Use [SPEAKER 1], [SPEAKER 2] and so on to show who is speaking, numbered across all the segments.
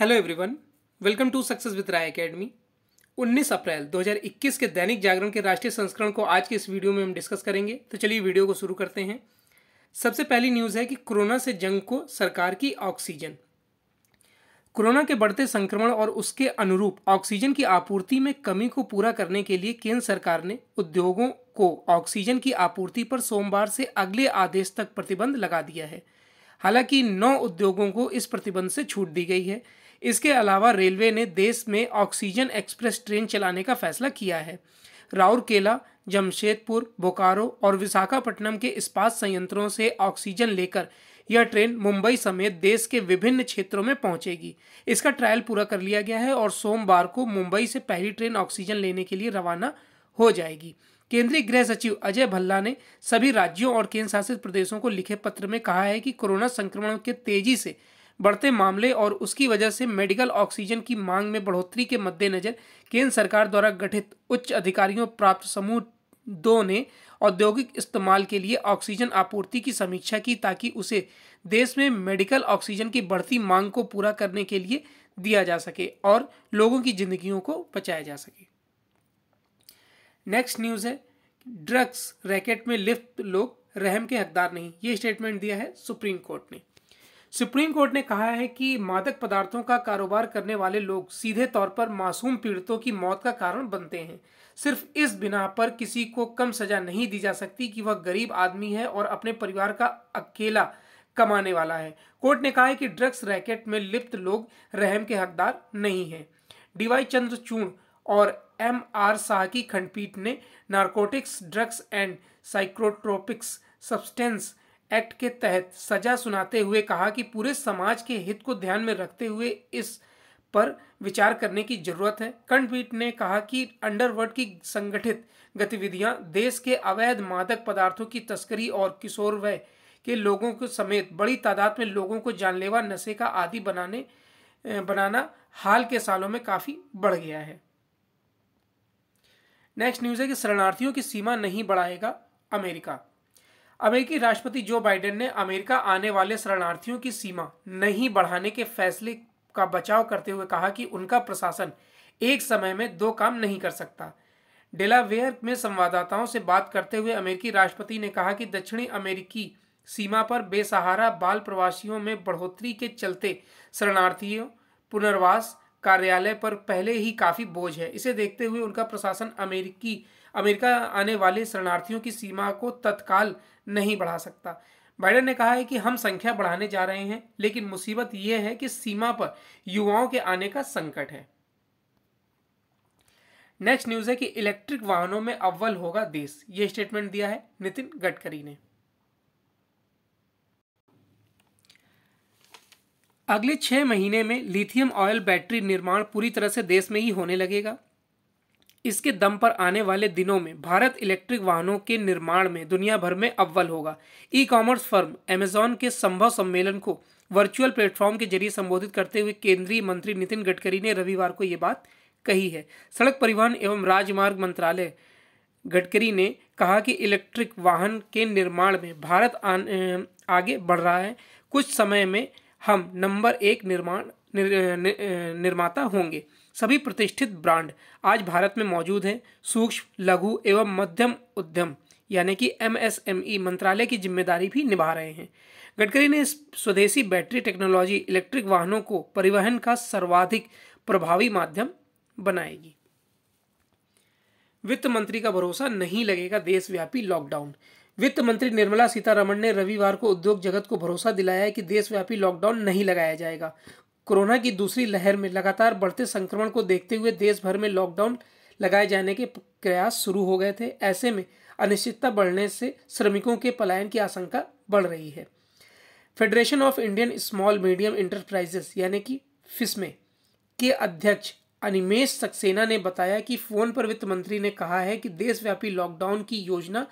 [SPEAKER 1] hello everyone welcome to success with Rai academy 19 अप्रैल 2021 के दैनिक जागरण के राष्ट्रीय संस्करण को आज के इस वीडियो में हम डिस्कस करेंगे तो चलिए वीडियो को शुरू करते हैं सबसे पहली न्यूज़ है कि कोरोना से जंग को सरकार की ऑक्सीजन कोरोना के बढ़ते संक्रमण और उसके अनुरूप ऑक्सीजन की आपूर्ति में कमी को पूरा करने के लिए केंद्र सरकार ने उद्योगों को ऑक्सीजन की आपूर्ति पर सोमवार से अगले आदेश तक प्रतिबंध लगा दिया है हालांकि नौ उद्योगों को इस प्रतिबंध से छूट दी गई है इसके अलावा रेलवे ने देश में ऑक्सीजन एक्सप्रेस ट्रेन चलाने का फैसला किया है राउरकेला जमशेदपुर बोकारो और विशाखापट्टनम के इस्पात संयंत्रों से ऑक्सीजन लेकर यह ट्रेन मुंबई समेत देश के विभिन्न क्षेत्रों में पहुंचेगी इसका ट्रायल पूरा कर लिया गया है और सोमवार को मुंबई से पहली ट्रेन ऑक्सीजन लेने के लिए रवाना हो जाएगी केंद्रीय गृह सचिव अजय भल्ला ने सभी राज्यों और केंद्र शासित प्रदेशों को लिखे पत्र में कहा है कि कोरोना संक्रमण के तेजी से बढ़ते मामले और उसकी वजह से मेडिकल ऑक्सीजन की मांग में बढ़ोतरी के मद्देनज़र केंद्र सरकार द्वारा गठित उच्च अधिकारियों प्राप्त समूह दो ने औद्योगिक इस्तेमाल के लिए ऑक्सीजन आपूर्ति की समीक्षा की ताकि उसे देश में मेडिकल ऑक्सीजन की बढ़ती मांग को पूरा करने के लिए दिया जा सके और लोगों की जिंदगियों को बचाया जा सके नेक्स्ट न्यूज़ है ड्रग्स रैकेट में लिफ्ट लोग रहम के हकदार नहीं ये स्टेटमेंट दिया है सुप्रीम कोर्ट ने सुप्रीम कोर्ट ने कहा है कि मादक पदार्थों का कारोबार करने वाले लोग सीधे तौर पर मासूम पीड़ितों की मौत का कारण बनते हैं सिर्फ इस बिना पर किसी को कम सजा नहीं दी जा सकती कि वह गरीब आदमी है और अपने परिवार का अकेला कमाने वाला है कोर्ट ने कहा है कि ड्रग्स रैकेट में लिप्त लोग रहम के हकदार नहीं हैं डीवाई चंद्रचूड़ और एम आर शाह की खंडपीठ ने narcotics drugs and psychotropics substance act के तहत सजा सुनाते हुए कहा कि पूरे समाज के हित को ध्यान में रखते हुए इस पर विचार करने की जरूरत है खंडपीठ ने कहा कि अंडरवर्ल्ड की संगठित गतिविधियां देश के अवैध मादक पदार्थों की तस्करी और किशोर व के लोगों को समेत बड़ी तादाद में लोगों को जानलेवा नशे का आदि बनाने बनाना हाल के सालों में काफ़ी बढ़ गया है नेक्स्ट न्यूज़ है कि शरणार्थियों की सीमा नहीं बढ़ाएगा अमेरिका अमेरिकी राष्ट्रपति जो बाइडेन ने अमेरिका आने वाले शरणार्थियों की सीमा नहीं बढ़ाने के फैसले का बचाव करते हुए कहा कि उनका प्रशासन एक समय में दो काम नहीं कर सकता डेलावेयर में संवाददाताओं से बात करते हुए अमेरिकी राष्ट्रपति ने कहा कि दक्षिणी अमेरिकी सीमा पर बेसहारा बाल प्रवासियों में बढ़ोतरी के चलते शरणार्थियों पुनर्वास कार्यालय पर पहले ही काफ़ी बोझ है इसे देखते हुए उनका प्रशासन अमेरिकी अमेरिका आने वाले शरणार्थियों की सीमा को तत्काल नहीं बढ़ा सकता बाइडन ने कहा है कि हम संख्या बढ़ाने जा रहे हैं लेकिन मुसीबत यह है कि सीमा पर युवाओं के आने का संकट है नेक्स्ट न्यूज है कि इलेक्ट्रिक वाहनों में अव्वल होगा देश ये स्टेटमेंट दिया है नितिन गडकरी ने अगले छह महीने में लिथियम ऑयल बैटरी निर्माण पूरी तरह से देश में ही होने लगेगा इसके दम पर आने वाले दिनों में भारत इलेक्ट्रिक वाहनों के निर्माण में दुनिया भर में अव्वल होगा ई कॉमर्स फर्म एमेजोन के संभव सम्मेलन को वर्चुअल प्लेटफॉर्म के जरिए संबोधित करते हुए केंद्रीय मंत्री नितिन गडकरी ने रविवार को ये बात कही है सड़क परिवहन एवं राजमार्ग मंत्रालय गडकरी ने कहा कि इलेक्ट्रिक वाहन के निर्माण में भारत आगे बढ़ रहा है कुछ समय में हम नंबर एक निर्माण निर, निर, निर्माता होंगे सभी प्रतिष्ठित ब्रांड आज भारत में मौजूद हैं सूक्ष्म लघु एवं मध्यम उद्यम यानी कि एमएसएमई e मंत्रालय की जिम्मेदारी भी निभा रहे हैं गडकरी ने स्वदेशी बैटरी टेक्नोलॉजी इलेक्ट्रिक वाहनों को परिवहन का सर्वाधिक प्रभावी माध्यम बनाएगी वित्त मंत्री का भरोसा नहीं लगेगा देशव्यापी लॉकडाउन वित्त मंत्री निर्मला सीतारमण ने रविवार को उद्योग जगत को भरोसा दिलाया है कि देशव्यापी लॉकडाउन नहीं लगाया जाएगा कोरोना की दूसरी लहर में लगातार बढ़ते संक्रमण को देखते हुए देश भर में लॉकडाउन लगाए जाने के प्रयास शुरू हो गए थे ऐसे में अनिश्चितता बढ़ने से श्रमिकों के पलायन की आशंका बढ़ रही है federation of Indian small medium enterprises यानी कि फिस्मे के अध्यक्ष अनिमेश सक्सेना ने बताया कि फोन पर वित्त मंत्री ने कहा है कि देशव्यापी लॉकडाउन की योजना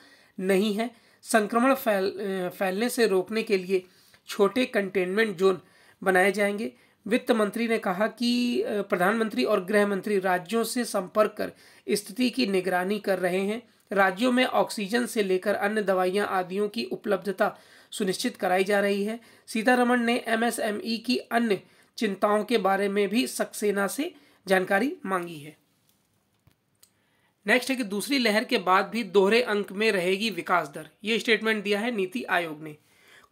[SPEAKER 1] नहीं है संक्रमण फैल फैलने से रोकने के लिए छोटे कंटेनमेंट जोन बनाए जाएंगे वित्त मंत्री ने कहा कि प्रधानमंत्री और गृह मंत्री राज्यों से संपर्क कर स्थिति की निगरानी कर रहे हैं राज्यों में ऑक्सीजन से लेकर अन्य दवाइयां आदियों की उपलब्धता सुनिश्चित कराई जा रही है सीतारमण ने एमएसएमई की अन्य चिंताओं के बारे में भी सक्सेना से जानकारी मांगी है नेक्स्ट है कि दूसरी लहर के बाद भी दोहरे अंक में रहेगी विकास दर ये स्टेटमेंट दिया है नीति आयोग ने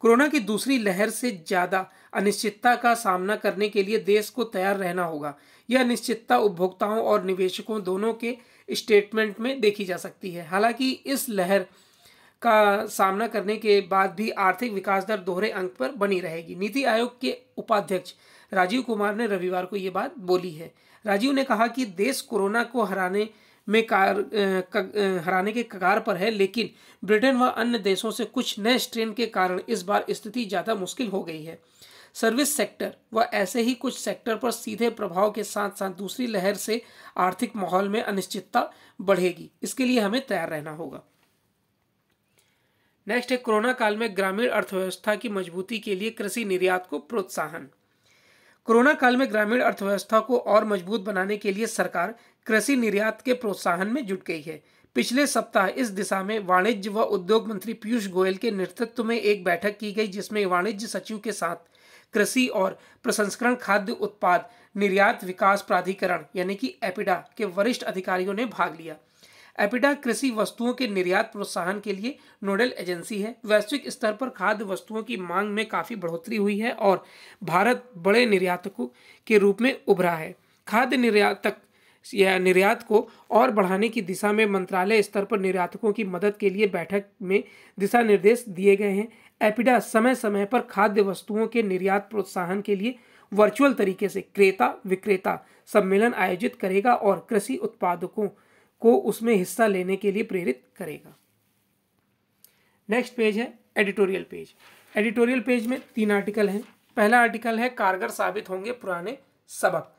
[SPEAKER 1] कोरोना की दूसरी लहर से ज़्यादा अनिश्चितता का सामना करने के लिए देश को तैयार रहना होगा यह अनिश्चितता उपभोक्ताओं और निवेशकों दोनों के स्टेटमेंट में देखी जा सकती है हालांकि इस लहर का सामना करने के बाद भी आर्थिक विकास दर दोहरे अंक पर बनी रहेगी नीति आयोग के उपाध्यक्ष राजीव कुमार ने रविवार को ये बात बोली है राजीव ने कहा कि देश कोरोना को हराने में कार हराने के कगार पर है लेकिन ब्रिटेन व अन्य देशों से कुछ नए स्ट्रेन के कारण इस बार स्थिति ज़्यादा मुश्किल हो गई है सर्विस सेक्टर व ऐसे ही कुछ सेक्टर पर सीधे प्रभाव के साथ साथ दूसरी लहर से आर्थिक माहौल में अनिश्चितता बढ़ेगी इसके लिए हमें तैयार रहना होगा नेक्स्ट है कोरोना काल में ग्रामीण अर्थव्यवस्था की मजबूती के लिए कृषि निर्यात को प्रोत्साहन कोरोना काल में ग्रामीण अर्थव्यवस्था को और मजबूत बनाने के लिए सरकार कृषि निर्यात के प्रोत्साहन में जुट गई है पिछले सप्ताह इस दिशा में वाणिज्य व उद्योग मंत्री पीयूष गोयल के नेतृत्व में एक बैठक की गई जिसमें वाणिज्य सचिव के साथ कृषि और प्रसंस्करण खाद्य उत्पाद निर्यात विकास प्राधिकरण यानी कि एपिडा के वरिष्ठ अधिकारियों ने भाग लिया एपिडा कृषि वस्तुओं के निर्यात प्रोत्साहन के लिए नोडल एजेंसी है वैश्विक स्तर पर खाद्य वस्तुओं की मांग में काफ़ी बढ़ोतरी हुई है और भारत बड़े निर्यातकों के रूप में उभरा है खाद्य निर्यातक या निर्यात को और बढ़ाने की दिशा में मंत्रालय स्तर पर निर्यातकों की मदद के लिए बैठक में दिशा निर्देश दिए गए हैं एपिडा समय समय पर खाद्य वस्तुओं के निर्यात प्रोत्साहन के लिए वर्चुअल तरीके से क्रेता विक्रेता सम्मेलन आयोजित करेगा और कृषि उत्पादकों को उसमें हिस्सा लेने के लिए प्रेरित करेगा नेक्स्ट पेज है एडिटोरियल पेज एडिटोरियल पेज में तीन आर्टिकल हैं पहला आर्टिकल है कारगर साबित होंगे पुराने सबक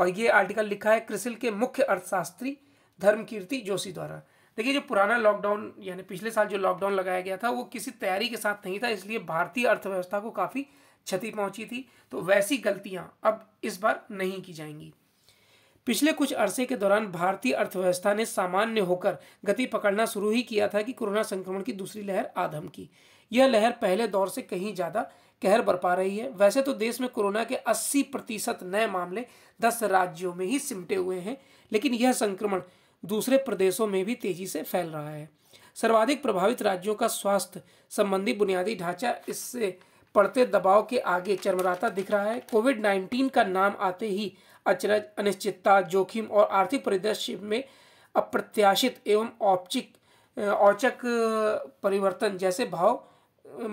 [SPEAKER 1] और ये आर्टिकल लिखा है क्रिसिल के मुख्य अर्थशास्त्री धर्मकीर्ति जोशी द्वारा देखिए जो पुराना लॉकडाउन यानी पिछले साल जो लॉकडाउन लगाया गया था वो किसी तैयारी के साथ नहीं था इसलिए भारतीय अर्थव्यवस्था को काफ़ी क्षति पहुंची थी तो वैसी गलतियां अब इस बार नहीं की जाएंगी पिछले कुछ अरसे के दौरान भारतीय अर्थव्यवस्था ने सामान्य होकर गति पकड़ना शुरू ही किया था कि कोरोना संक्रमण की दूसरी लहर आधम की यह लहर पहले दौर से कहीं ज़्यादा कहर बरपा रही है वैसे तो देश में कोरोना के 80 प्रतिशत नए मामले 10 राज्यों में ही सिमटे हुए हैं लेकिन यह संक्रमण दूसरे प्रदेशों में भी तेजी से फैल रहा है सर्वाधिक प्रभावित राज्यों का स्वास्थ्य संबंधी बुनियादी ढांचा इससे पड़ते दबाव के आगे चरमराता दिख रहा है कोविड 19 का नाम आते ही अचरज अनिश्चितता जोखिम और आर्थिक परिदृश्य में अप्रत्याशित एवं औपचिक औचक परिवर्तन जैसे भाव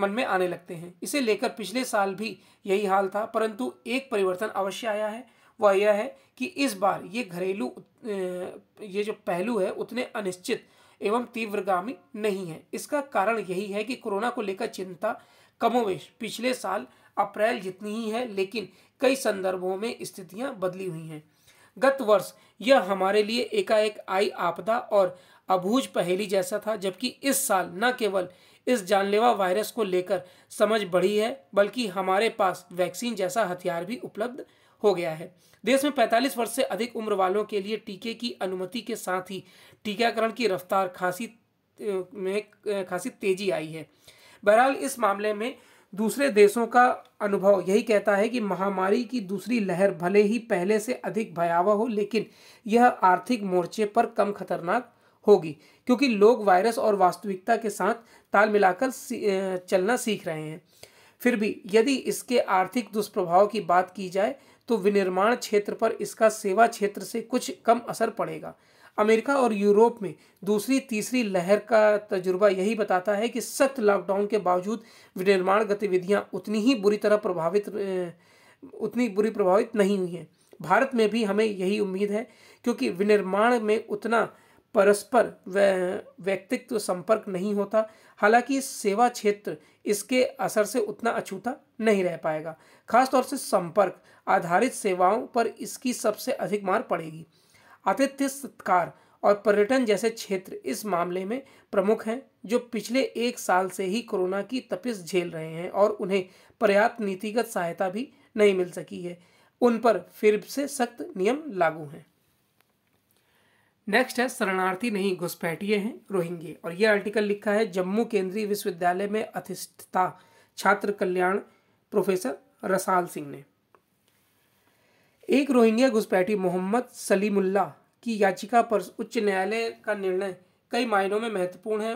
[SPEAKER 1] मन में आने लगते हैं इसे लेकर पिछले साल भी यही हाल था परंतु एक परिवर्तन अवश्य आया है वह यह है कि इस बार ये घरेलू ये जो पहलू है उतने अनिश्चित एवं तीव्रगामी नहीं है इसका कारण यही है कि कोरोना को लेकर चिंता कमोवेश पिछले साल अप्रैल जितनी ही है लेकिन कई संदर्भों में स्थितियां बदली हुई हैं गत वर्ष यह हमारे लिए एकाएक आई आपदा और अभूज पहेली जैसा था जबकि इस साल न केवल इस जानलेवा वायरस को लेकर समझ बढ़ी है बल्कि हमारे पास वैक्सीन जैसा हथियार भी उपलब्ध हो गया है देश में 45 वर्ष से अधिक उम्र वालों के लिए टीके की अनुमति के साथ ही टीकाकरण की रफ्तार खासी में खासी तेजी आई है बहरहाल इस मामले में दूसरे देशों का अनुभव यही कहता है कि महामारी की दूसरी लहर भले ही पहले से अधिक भयावह हो लेकिन यह आर्थिक मोर्चे पर कम खतरनाक होगी क्योंकि लोग वायरस और वास्तविकता के साथ ताल मिलाकर चलना सीख रहे हैं फिर भी यदि इसके आर्थिक दुष्प्रभाव की बात की जाए तो विनिर्माण क्षेत्र पर इसका सेवा क्षेत्र से कुछ कम असर पड़ेगा अमेरिका और यूरोप में दूसरी तीसरी लहर का तजुर्बा यही बताता है कि सख्त लॉकडाउन के बावजूद विनिर्माण गतिविधियां उतनी ही बुरी तरह प्रभावित उतनी बुरी प्रभावित नहीं हुई हैं भारत में भी हमें यही उम्मीद है क्योंकि विनिर्माण में उतना परस्पर व्यक्तित्व संपर्क नहीं होता हालांकि सेवा क्षेत्र इसके असर से उतना अछूता नहीं रह पाएगा खासतौर से संपर्क आधारित सेवाओं पर इसकी सबसे अधिक मार पड़ेगी आतिथ्य सत्कार और पर्यटन जैसे क्षेत्र इस मामले में प्रमुख हैं जो पिछले एक साल से ही कोरोना की तपिस झेल रहे हैं और उन्हें पर्याप्त नीतिगत सहायता भी नहीं मिल सकी है उन पर फिर से सख्त नियम लागू हैं नेक्स्ट है शरणार्थी नहीं घुसपैठिए हैं रोहिंगे और यह आर्टिकल लिखा है जम्मू केंद्रीय विश्वविद्यालय में अधिष्ठता छात्र कल्याण प्रोफेसर रसाल सिंह ने एक रोहिंग्या घुसपैठी मोहम्मद सलीमुल्ला की याचिका पर उच्च न्यायालय का निर्णय कई मायनों में महत्वपूर्ण है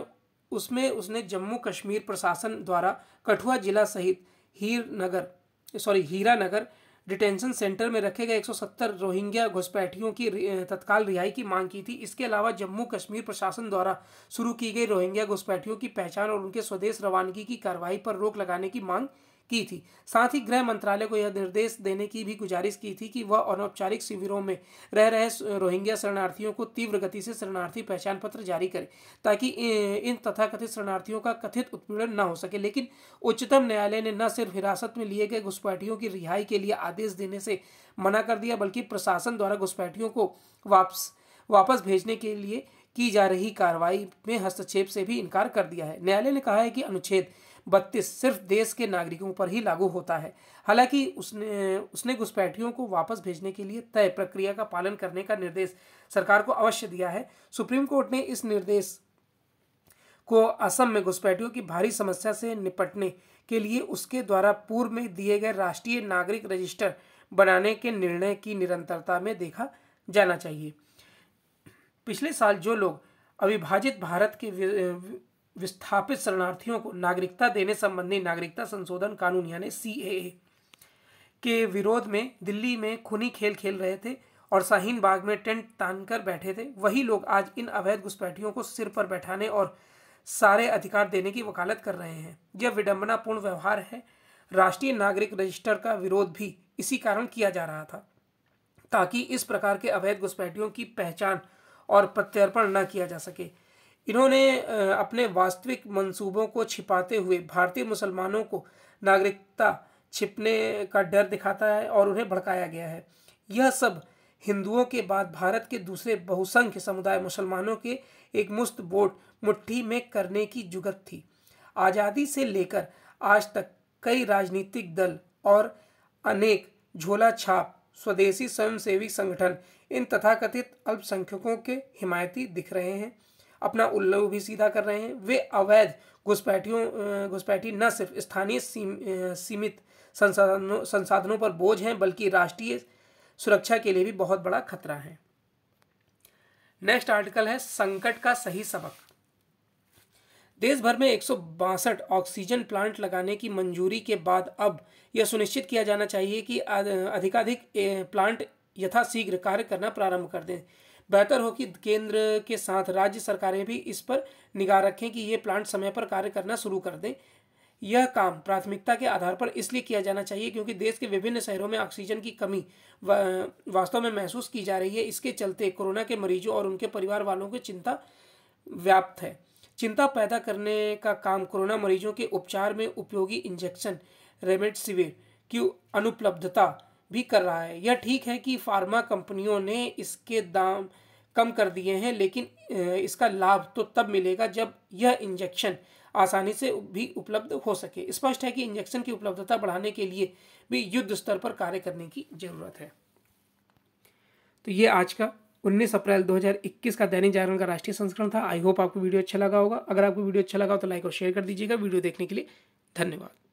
[SPEAKER 1] उसमें उसने जम्मू कश्मीर प्रशासन द्वारा कठुआ जिला सहित Hir Nagar sorry Hira Nagar detention centre में रखे गए 170 रोहिंग्या घुसपैठियों की तत्काल रिहाई की मांग की थी इसके अलावा जम्मू कश्मीर प्रशासन द्वारा शुरू की गई रोहिंग्या घुसपैठियों की पहचान और उनके स्वदेश रवानगी की कार्रवाई पर रोक लगाने की मांग की थी साथ ही गृह मंत्रालय को यह निर्देश देने की भी गुजारिश की थी कि वह अनौपचारिक शिविरों में रह रहे रोहिंग्या शरणार्थियों को तीव्र गति से शरणार्थी पहचान पत्र जारी करे ताकि इन तथाकथित शरणार्थियों का कथित उत्पीड़न न हो सके लेकिन उच्चतम न्यायालय ने न सिर्फ हिरासत में लिए गए घुसपैठियों की रिहाई के लिए आदेश देने से मना कर दिया बल्कि प्रशासन द्वारा घुसपैठियों को वापस वापस भेजने के लिए की जा रही कार्रवाई में हस्तक्षेप से भी इनकार कर दिया है न्यायालय ने कहा है कि अनुच्छेद बत्तीस सिर्फ देश के नागरिकों पर ही लागू होता है हालांकि उसने उसने घुसपैठियों को वापस भेजने के लिए तय प्रक्रिया का पालन करने का निर्देश सरकार को अवश्य दिया है सुप्रीम कोर्ट ने इस निर्देश को असम में घुसपैठियों की भारी समस्या से निपटने के लिए उसके द्वारा पूर्व में दिए गए राष्ट्रीय नागरिक रजिस्टर बनाने के निर्णय की निरंतरता में देखा जाना चाहिए पिछले साल जो लोग अविभाजित भारत के विस्थापित शरणार्थियों को नागरिकता देने संबंधी नागरिकता संशोधन कानून यानी सी के विरोध में दिल्ली में खूनी खेल खेल रहे थे और शाहीन बाग में टेंट तान बैठे थे वही लोग आज इन अवैध घुसपैठियों को सिर पर बैठाने और सारे अधिकार देने की वकालत कर रहे हैं यह विडंबनापूर्ण व्यवहार है राष्ट्रीय नागरिक रजिस्टर का विरोध भी इसी कारण किया जा रहा था ताकि इस प्रकार के अवैध घुसपैठियों की पहचान और प्रत्यर्पण न किया जा सके इन्होंने अपने वास्तविक मंसूबों को छिपाते हुए भारतीय मुसलमानों को नागरिकता छिपने का डर दिखाता है और उन्हें भड़काया गया है यह सब हिंदुओं के बाद भारत के दूसरे बहुसंख्य समुदाय मुसलमानों के एक मुस्त वोट मुट्ठी में करने की जुगत थी आज़ादी से लेकर आज तक कई राजनीतिक दल और अनेक झोला छाप स्वदेशी स्वयंसेवी संगठन इन तथाकथित अल्पसंख्यकों के हिमायती दिख रहे हैं अपना उल्लू भी सीधा कर रहे हैं वे अवैध घुसपैठियों घुसपैठी न सिर्फ स्थानीय सीमित संसाधनों संसाधनों पर बोझ हैं बल्कि राष्ट्रीय सुरक्षा के लिए भी बहुत बड़ा खतरा है नेक्स्ट आर्टिकल है संकट का सही सबक देश भर में एक ऑक्सीजन प्लांट लगाने की मंजूरी के बाद अब यह सुनिश्चित किया जाना चाहिए कि अधिकाधिक प्लांट यथाशीघ्र कार्य करना प्रारंभ कर दें बेहतर हो कि केंद्र के साथ राज्य सरकारें भी इस पर निगाह रखें कि ये प्लांट समय पर कार्य करना शुरू कर दें यह काम प्राथमिकता के आधार पर इसलिए किया जाना चाहिए क्योंकि देश के विभिन्न शहरों में ऑक्सीजन की कमी वास्तव में महसूस की जा रही है इसके चलते कोरोना के मरीजों और उनके परिवार वालों की चिंता व्याप्त है चिंता पैदा करने का काम कोरोना मरीजों के उपचार में उपयोगी इंजेक्शन रेमडेसिविर की अनुपलब्धता भी कर रहा है यह ठीक है कि फार्मा कंपनियों ने इसके दाम कम कर दिए हैं लेकिन इसका लाभ तो तब मिलेगा जब यह इंजेक्शन आसानी से भी उपलब्ध हो सके स्पष्ट है कि इंजेक्शन की उपलब्धता बढ़ाने के लिए भी युद्ध स्तर पर कार्य करने की ज़रूरत है तो ये आज का 19 अप्रैल 2021 का दैनिक जागरण का राष्ट्रीय संस्करण था आई होप आपको वीडियो अच्छा लगा होगा अगर आपको वीडियो अच्छा लगा हो तो लाइक और शेयर कर दीजिएगा वीडियो देखने के लिए धन्यवाद